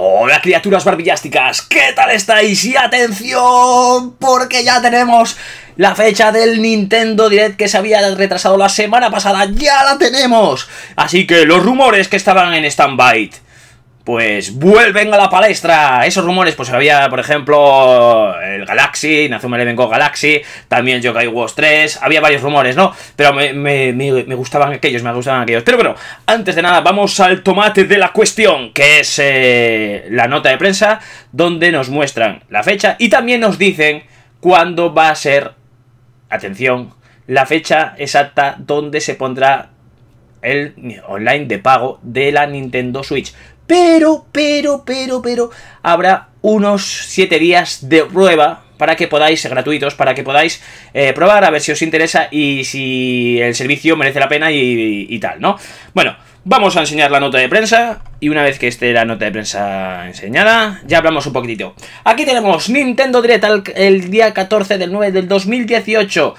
Hola criaturas barbillásticas, ¿qué tal estáis? Y atención, porque ya tenemos la fecha del Nintendo Direct que se había retrasado la semana pasada, ya la tenemos. Así que los rumores que estaban en stand pues vuelven a la palestra. Esos rumores, pues había, por ejemplo, el Galaxy, Nazuma Eleven Go Galaxy, también Yokai Wars 3, había varios rumores, ¿no? Pero me, gustaban aquellos, me gustaban aquellos. Pero bueno, antes de nada, vamos al tomate de la cuestión, que es eh, la nota de prensa, donde nos muestran la fecha y también nos dicen cuándo va a ser, atención, la fecha exacta donde se pondrá el online de pago de la Nintendo Switch. Pero, pero, pero, pero, habrá unos 7 días de prueba para que podáis, gratuitos, para que podáis eh, probar a ver si os interesa y si el servicio merece la pena y, tal, ¿no? Bueno, vamos a enseñar la nota de prensa y una vez que esté la nota de prensa enseñada, ya hablamos un poquitito. Aquí tenemos Nintendo Direct el día 14 del 9 del 2018.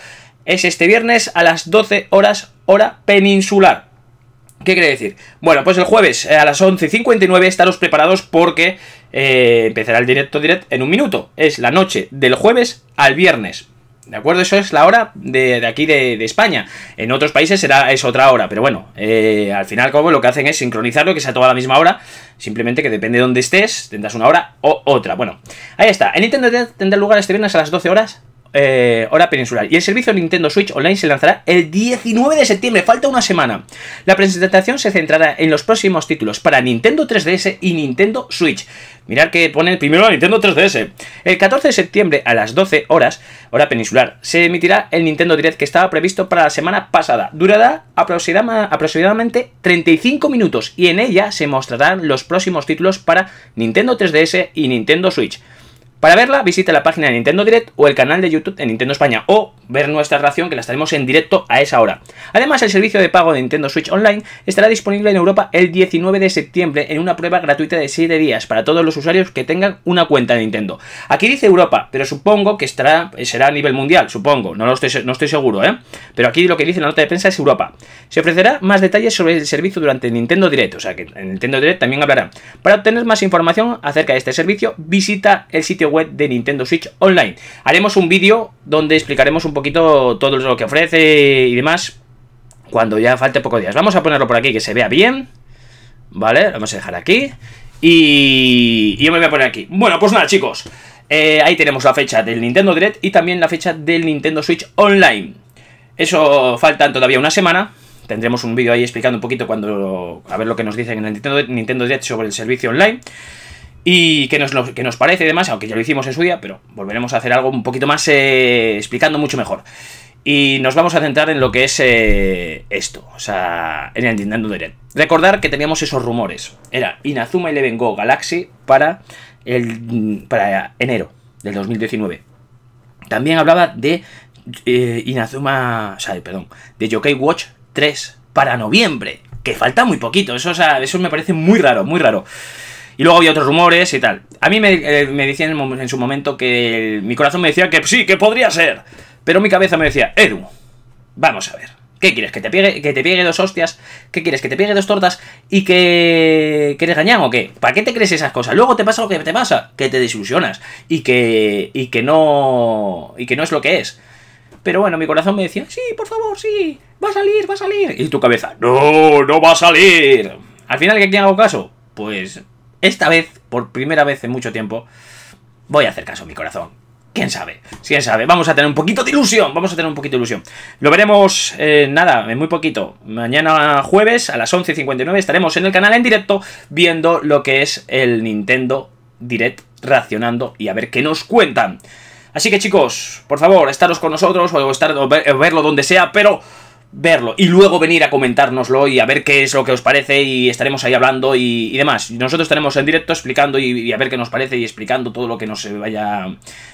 Es este viernes a las 12 horas hora peninsular. ¿Qué quiere decir? Bueno, pues el jueves eh, a las 11.59 estaros preparados porque eh, empezará el directo direct en un minuto. Es la noche del jueves al viernes. ¿De acuerdo? Eso es la hora de, aquí de, España. En otros países será, es otra hora, pero bueno, eh, al final como lo que hacen es sincronizarlo, que sea toda la misma hora, simplemente que depende de dónde estés, tendrás una hora o otra. Bueno, ahí está. En Nintendo tendrá lugar este viernes a las 12 horas eh, hora peninsular. Y el servicio Nintendo Switch Online se lanzará el 19 de septiembre, falta una semana. La presentación se centrará en los próximos títulos para Nintendo 3DS y Nintendo Switch. Mirad que pone el primero la Nintendo 3DS. El 14 de septiembre a las 12 horas, hora peninsular, se emitirá el Nintendo Direct que estaba previsto para la semana pasada. Durará aproximadamente 35 minutos y en ella se mostrarán los próximos títulos para Nintendo 3DS y Nintendo Switch. Para verla, visita la página de Nintendo Direct o el canal de YouTube de Nintendo España o ver nuestra reacción que la estaremos en directo a esa hora. Además, el servicio de pago de Nintendo Switch Online estará disponible en Europa el 19 de septiembre en una prueba gratuita de 7 días para todos los usuarios que tengan una cuenta de Nintendo. Aquí dice Europa, pero supongo que estará, será a nivel mundial, supongo, no, lo estoy, no estoy seguro, ¿eh? Pero aquí lo que dice la nota de prensa es Europa. Se ofrecerá más detalles sobre el servicio durante Nintendo Direct, o sea que en Nintendo Direct también hablará. Para obtener más información acerca de este servicio, visita el sitio web de Nintendo Switch Online. Haremos un vídeo donde explicaremos un poquito todo lo que ofrece y demás cuando ya falte pocos días. Vamos a ponerlo por aquí que se vea bien. ¿Vale? Lo vamos a dejar aquí. Y, yo me voy a poner aquí. Bueno, pues nada, chicos. Eh, ahí tenemos la fecha del Nintendo Direct y también la fecha del Nintendo Switch Online. Eso faltan todavía una semana. Tendremos un vídeo ahí explicando un poquito cuando a ver lo que nos dicen en el Nintendo, Nintendo Direct sobre el servicio online y que nos, nos parece Además, aunque ya lo hicimos en su día, pero volveremos a hacer algo un poquito más eh, explicando mucho mejor. Y nos vamos a centrar en lo que es eh, esto, o sea, en el Nintendo Direct. Recordar que teníamos esos rumores. Era Inazuma Eleven Go Galaxy para, el, para enero del 2019. También hablaba de eh, Inazuma, o sea, perdón, de Yokai Watch 3 para noviembre, que falta muy poquito. Eso, eso me parece muy raro, muy raro. Y luego había otros rumores y tal. A mí me, eh, decían en, su momento que mi corazón me decía que sí, que podría ser. Pero mi cabeza me decía, Edu, vamos a ver. ¿Qué quieres? ¿Que te pegue, que te dos hostias? ¿Qué quieres? ¿Que te pegue dos tortas? ¿Y que, que eres o qué? ¿Para qué te crees esas cosas? Luego te pasa lo que te pasa, que te desilusionas y que, y que no. y que no es lo que es. Pero bueno, mi corazón me decía, sí, por favor, sí, va a salir, va a salir. Y tu cabeza, no, no va a salir. Al final, ¿qué hago caso? Pues esta vez, por primera vez en mucho tiempo, voy a hacer caso a mi corazón. ¿Quién sabe? ¿Quién sabe? Vamos a tener un poquito de ilusión. Vamos a tener un poquito de ilusión. Lo veremos, eh, nada, en muy poquito. Mañana jueves a las 11.59 estaremos en el canal en directo viendo lo que es el Nintendo Direct reaccionando y a ver qué nos cuentan. Así que chicos, por favor, estaros con nosotros estar, o verlo donde sea, pero verlo y luego venir a comentárnoslo y a ver qué es lo que os parece y estaremos ahí hablando y, demás. Nosotros estaremos en directo explicando y, a ver qué nos parece y explicando todo lo que nos vaya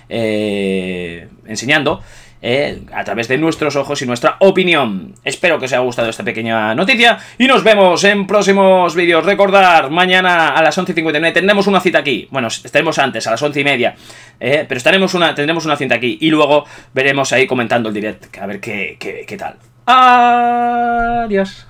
eh, enseñando. Eh, a través de nuestros ojos y nuestra opinión. Espero que os haya gustado esta pequeña noticia y nos vemos en próximos vídeos. Recordar, mañana a las 11.59 tendremos una cita aquí. Bueno, estaremos antes, a las y media eh, pero estaremos una, tendremos una cita aquí y luego veremos ahí comentando el direct, a ver qué, qué, qué tal. Adiós.